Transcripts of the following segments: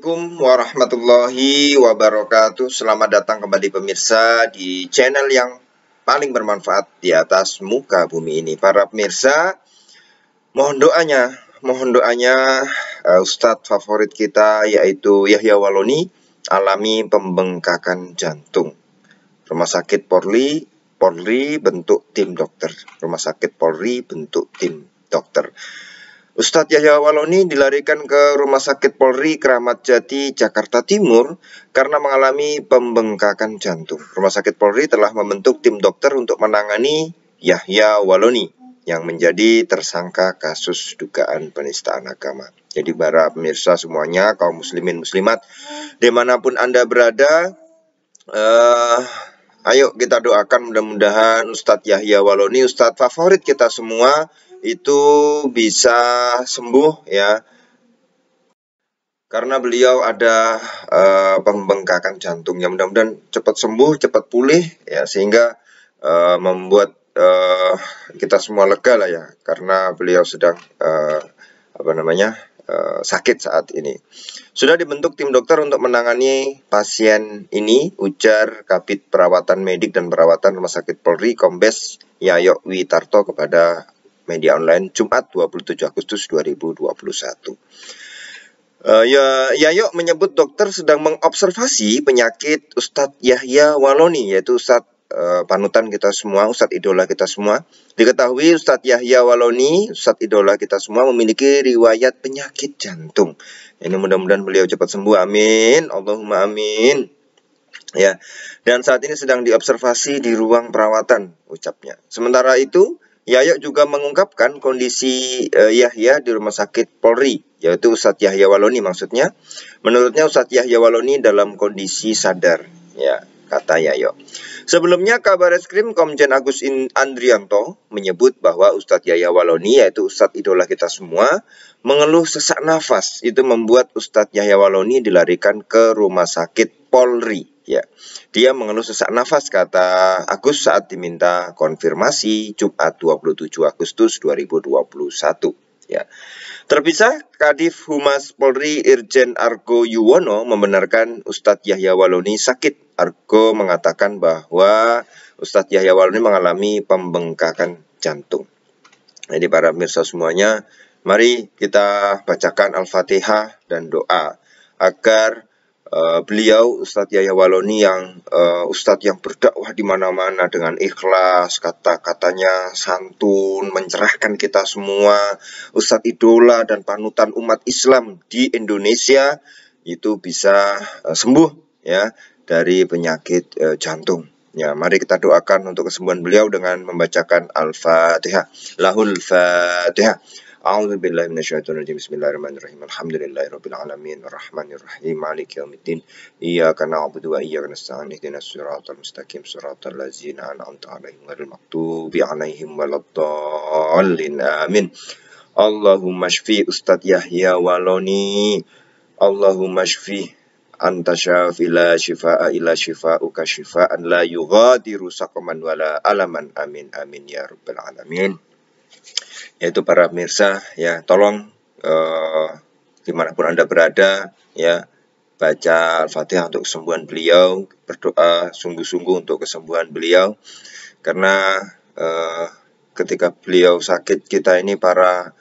Assalamualaikum warahmatullahi wabarakatuh. Selamat datang kembali pemirsa di channel yang paling bermanfaat di atas muka bumi ini. Para pemirsa, mohon doanya, mohon doanya uh, Ustadz favorit kita yaitu Yahya Waloni alami pembengkakan jantung. Rumah Sakit Polri, Polri bentuk tim dokter. Rumah Sakit Polri bentuk tim dokter. Ustadz Yahya Waloni dilarikan ke Rumah Sakit Polri Keramat Jati, Jakarta Timur karena mengalami pembengkakan jantung. Rumah Sakit Polri telah membentuk tim dokter untuk menangani Yahya Waloni yang menjadi tersangka kasus dugaan penistaan agama. Jadi para pemirsa semuanya, kaum muslimin muslimat, dimanapun Anda berada, uh, ayo kita doakan mudah-mudahan Ustadz Yahya Waloni, Ustadz favorit kita semua, itu bisa sembuh ya karena beliau ada e, pembengkakan jantung ya mudah-mudahan cepat sembuh cepat pulih ya sehingga e, membuat e, kita semua lega lah ya karena beliau sedang e, apa namanya e, sakit saat ini sudah dibentuk tim dokter untuk menangani pasien ini ujar Kapit Perawatan Medik dan Perawatan Rumah Sakit Polri Kombes Yayok Witarto kepada media online Jumat 27 Agustus 2021. Uh, eh, ya, Yayok menyebut dokter sedang mengobservasi penyakit Ustadz Yahya Waloni, yaitu Ustadz uh, panutan kita semua, Ustadz idola kita semua. Diketahui Ustadz Yahya Waloni, Ustadz idola kita semua memiliki riwayat penyakit jantung. Ini mudah-mudahan beliau cepat sembuh, amin. Allahumma amin. Ya, dan saat ini sedang diobservasi di ruang perawatan, ucapnya. Sementara itu, Yayok juga mengungkapkan kondisi uh, Yahya di rumah sakit Polri, yaitu Ustadz Yahya Waloni maksudnya. Menurutnya Ustadz Yahya Waloni dalam kondisi sadar. Ya, kata Yayo. Sebelumnya kabar eskrim Komjen Agus Andrianto menyebut bahwa Ustadz Yaya Waloni yaitu Ustadz idola kita semua mengeluh sesak nafas. Itu membuat Ustadz Yahya Waloni dilarikan ke rumah sakit Polri. Ya, dia mengeluh sesak nafas kata Agus saat diminta konfirmasi Jumat 27 Agustus 2021 ya. Terpisah, Kadif Humas Polri Irjen Argo Yuwono membenarkan Ustadz Yahya Waloni sakit Argo mengatakan bahwa Ustadz Yahya Waluni mengalami pembengkakan jantung. Jadi para pemirsa semuanya, mari kita bacakan Al-Fatihah dan doa agar uh, beliau Ustadz Yahya Waloni yang uh, Ustadz yang berdakwah di mana-mana dengan ikhlas, kata-katanya santun, mencerahkan kita semua, Ustadz idola dan panutan umat Islam di Indonesia itu bisa uh, sembuh ya dari penyakit e, jantung. Ya, mari kita doakan untuk kesembuhan beliau dengan membacakan Al-Fatihah. Lahul Fatihah. A'udzu billahi minasyaitonir rajim. Bismillahirrahmanirrahim. Alhamdulillahirabbil alamin arrahmanir rahim maliki yaumiddin. Iyyaka na'budu wa iyyaka nasta'in. Ihdinas siratal mustaqim siratal ladzina an'amta 'alaihim ghairil maghdubi 'alaihim waladdallin. Amin. Allahumma shfi Ustadz Yahya Waloni. Allahumma shfi anta syafi la syifaa illa syifauka syifaan la yughadiru saqaman wala alaman amin amin ya rabbal alamin yaitu para pemirsa ya tolong uh, dimanapun anda berada ya baca al-fatihah untuk kesembuhan beliau berdoa sungguh-sungguh untuk kesembuhan beliau karena uh, ketika beliau sakit kita ini para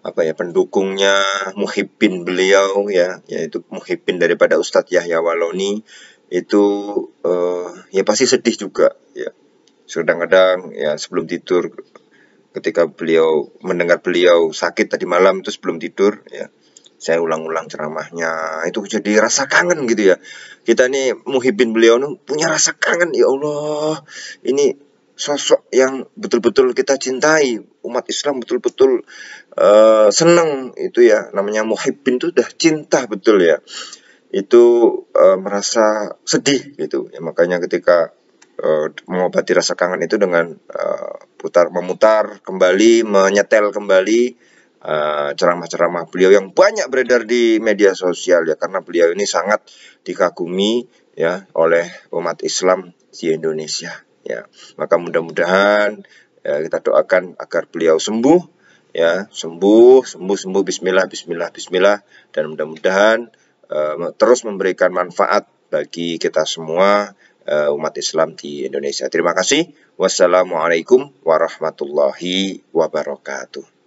apa ya pendukungnya muhibbin beliau ya yaitu muhibbin daripada Ustadz Yahya Waloni itu uh, ya pasti sedih juga ya kadang-kadang ya sebelum tidur ketika beliau mendengar beliau sakit tadi malam itu sebelum tidur ya saya ulang-ulang ceramahnya itu jadi rasa kangen gitu ya kita nih muhibbin beliau punya rasa kangen ya Allah ini sosok yang betul-betul kita cintai umat Islam betul-betul uh, senang itu ya namanya muhibbin itu udah cinta betul ya itu uh, merasa sedih gitu ya makanya ketika uh, mengobati rasa kangen itu dengan uh, putar memutar kembali menyetel kembali ceramah-ceramah uh, ceramah -ceramah beliau yang banyak beredar di media sosial ya karena beliau ini sangat dikagumi ya oleh umat Islam di Indonesia ya maka mudah-mudahan ya, kita doakan agar beliau sembuh ya sembuh sembuh sembuh Bismillah Bismillah Bismillah dan mudah-mudahan uh, terus memberikan manfaat bagi kita semua uh, umat Islam di Indonesia. Terima kasih. Wassalamualaikum warahmatullahi wabarakatuh.